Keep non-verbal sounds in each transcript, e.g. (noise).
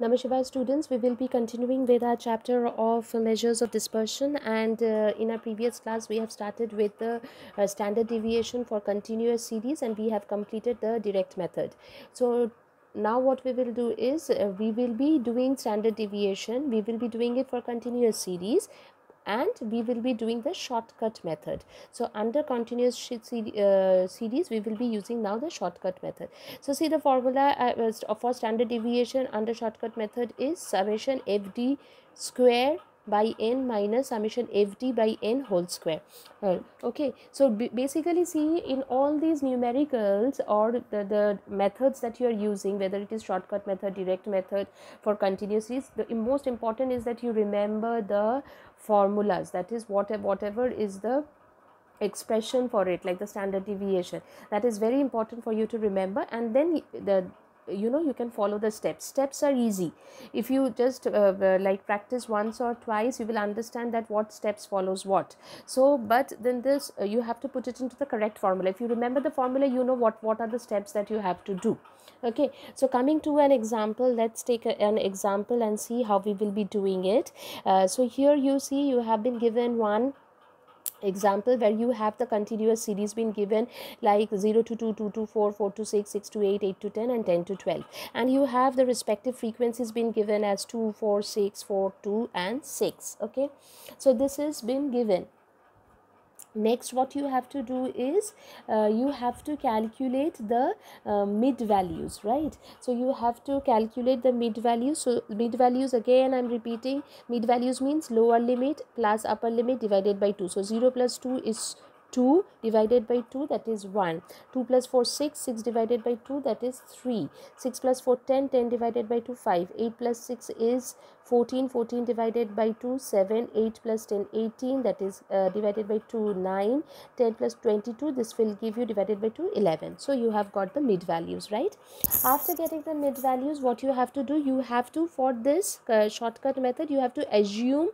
Namaskar students, we will be continuing with our chapter of measures of dispersion and uh, in our previous class we have started with the uh, standard deviation for continuous series and we have completed the direct method. So now what we will do is uh, we will be doing standard deviation we will be doing it for continuous series and we will be doing the shortcut method so under continuous uh, series we will be using now the shortcut method so see the formula uh, uh for standard deviation under shortcut method is summation fd square by n minus summation fd by n whole square uh, okay so basically see in all these numericals or the, the methods that you are using whether it is shortcut method direct method for continuous series the most important is that you remember the formulas that is whatever whatever is the expression for it like the standard deviation that is very important for you to remember and then the you know you can follow the steps steps are easy if you just uh, uh, like practice once or twice you will understand that what steps follows what so but then this uh, you have to put it into the correct formula if you remember the formula you know what what are the steps that you have to do okay so coming to an example let's take a, an example and see how we will be doing it uh, so here you see you have been given one example where you have the continuous series been given like 0 to 2, 2 to 4, 4 to 6, 6 to 8, 8 to 10 and 10 to 12 and you have the respective frequencies been given as 2, 4, 6, 4, 2 and 6 okay so this has been given next what you have to do is uh, you have to calculate the uh, mid values right so you have to calculate the mid values so mid values again i'm repeating mid values means lower limit plus upper limit divided by 2 so 0 plus 2 is 2 divided by 2 that is 1 2 plus 4 6 6 divided by 2 that is 3 6 plus 4 10 10 divided by 2 5 8 plus 6 is 14 14 divided by 2 7 8 plus 10 18 that is uh, divided by 2 9 10 plus 22 this will give you divided by 2 11 so you have got the mid values right after getting the mid values what you have to do you have to for this uh, shortcut method you have to assume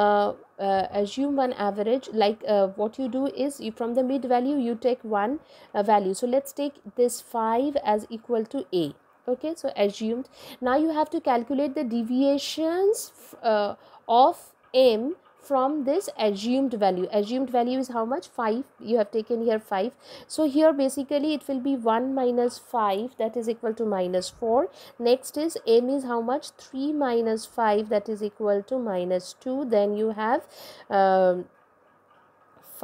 uh, uh, assume one average like uh, what you do is you, from the mid value you take one uh, value so let's take this 5 as equal to a okay so assumed now you have to calculate the deviations uh, of m from this assumed value assumed value is how much 5 you have taken here 5 so here basically it will be 1 minus 5 that is equal to minus 4 next is m is how much 3 minus 5 that is equal to minus 2 then you have um,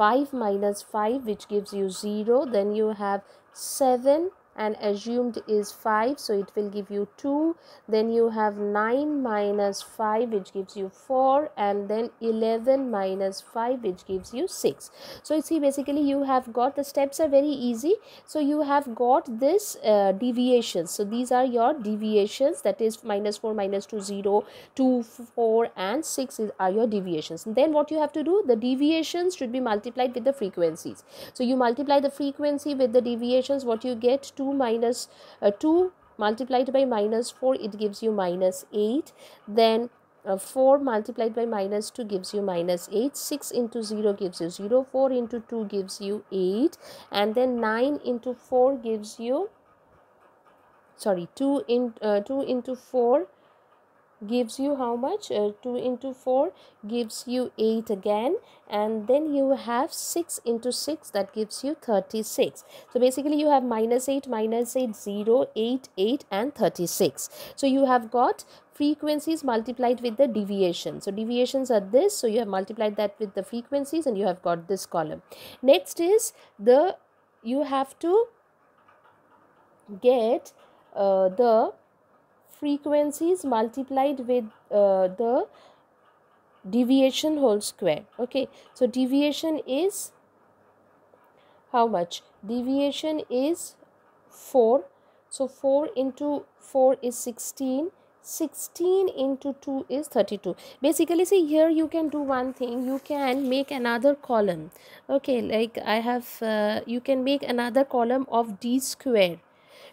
5 minus 5 which gives you 0 then you have 7 and assumed is 5 so it will give you 2 then you have 9 minus 5 which gives you 4 and then 11 minus 5 which gives you 6 so you see basically you have got the steps are very easy so you have got this uh, deviations so these are your deviations that is minus 4 minus 2 0 2 4 and 6 is, are your deviations and then what you have to do the deviations should be multiplied with the frequencies so you multiply the frequency with the deviations what you get 2 minus uh, 2 multiplied by minus 4 it gives you minus 8 then uh, 4 multiplied by minus 2 gives you minus 8 6 into 0 gives you 0 4 into 2 gives you 8 and then 9 into 4 gives you sorry 2 in uh, 2 into 4 gives you how much uh, 2 into 4 gives you 8 again and then you have 6 into 6 that gives you 36 so basically you have minus 8 minus 8 0 8 8 and 36 so you have got frequencies multiplied with the deviation so deviations are this so you have multiplied that with the frequencies and you have got this column next is the you have to get uh, the frequencies multiplied with uh, the deviation whole square okay so deviation is how much deviation is 4 so 4 into 4 is 16 16 into 2 is 32 basically see here you can do one thing you can make another column okay like i have uh, you can make another column of d square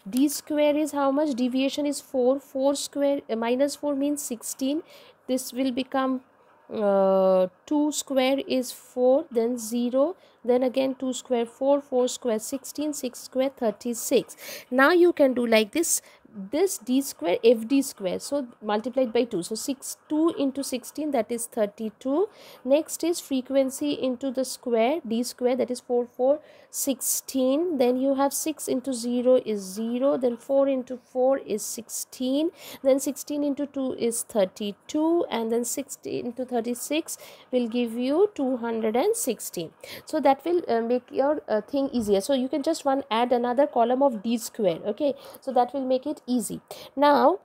d square is how much deviation is 4 4 square uh, minus 4 means 16 this will become uh, 2 square is 4 then 0 then again 2 square 4 4 square 16 6 square 36 now you can do like this this d square fd square so multiplied by 2 so 6 2 into 16 that is 32 next is frequency into the square d square that is 4 4 16 then you have 6 into 0 is 0 then 4 into 4 is 16 then 16 into 2 is 32 and then 16 into 36 will give you 216 so that will uh, make your uh, thing easier so you can just one add another column of d square okay so that will make it quite easy now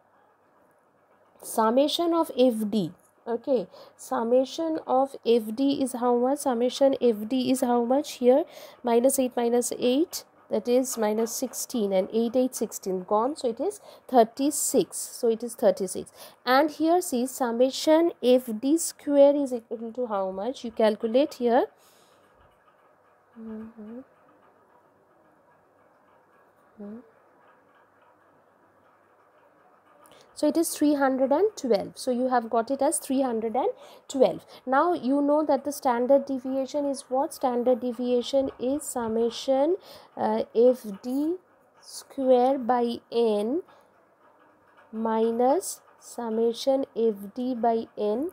summation of fd okay summation of fd is how much summation fd is how much here minus 8 minus 8 that is minus 16 and 8 8 16 gone so it is 36 so it is 36 and here see summation fd square is equal to how much you calculate here mm -hmm. Mm -hmm. so it is 312 so you have got it as 312 now you know that the standard deviation is what standard deviation is summation uh, fd square by n minus summation fd by n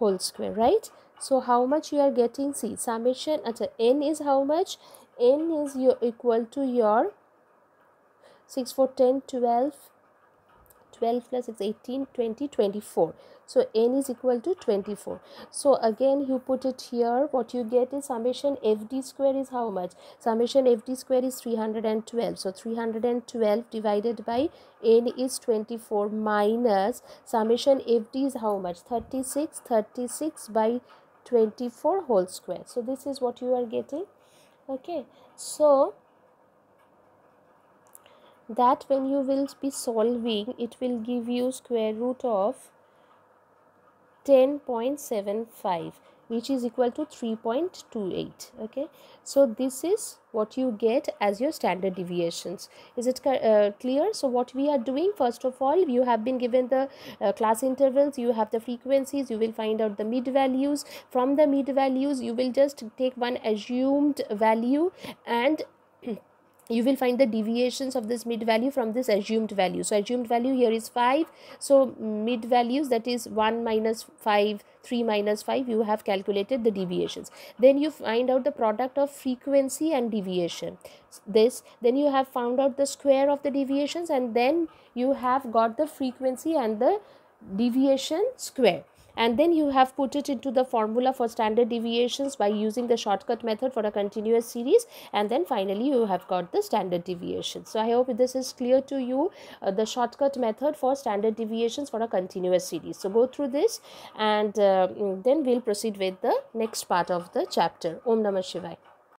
whole square right so how much you are getting see summation at n is how much n is your equal to your 6 for 10 12 12 plus 6 18 20 24 so n is equal to 24 so again you put it here what you get is summation fd square is how much summation fd square is 312 so 312 divided by n is 24 minus summation fd is how much 36 36 by 24 whole square so this is what you are getting okay so that when you will be solving it will give you square root of 10.75 which is equal to 3.28 okay so this is what you get as your standard deviations is it uh, clear so what we are doing first of all you have been given the uh, class intervals you have the frequencies you will find out the mid values from the mid values you will just take one assumed value and (clears throat) you will find the deviations of this mid value from this assumed value. So, assumed value here is 5. So, mid values that is 1 minus 5, 3 minus 5 you have calculated the deviations. Then you find out the product of frequency and deviation. This then you have found out the square of the deviations and then you have got the frequency and the deviation square and then you have put it into the formula for standard deviations by using the shortcut method for a continuous series and then finally you have got the standard deviation. So I hope this is clear to you uh, the shortcut method for standard deviations for a continuous series. So go through this and uh, mm, then we'll proceed with the next part of the chapter. Om Namah Shivaya.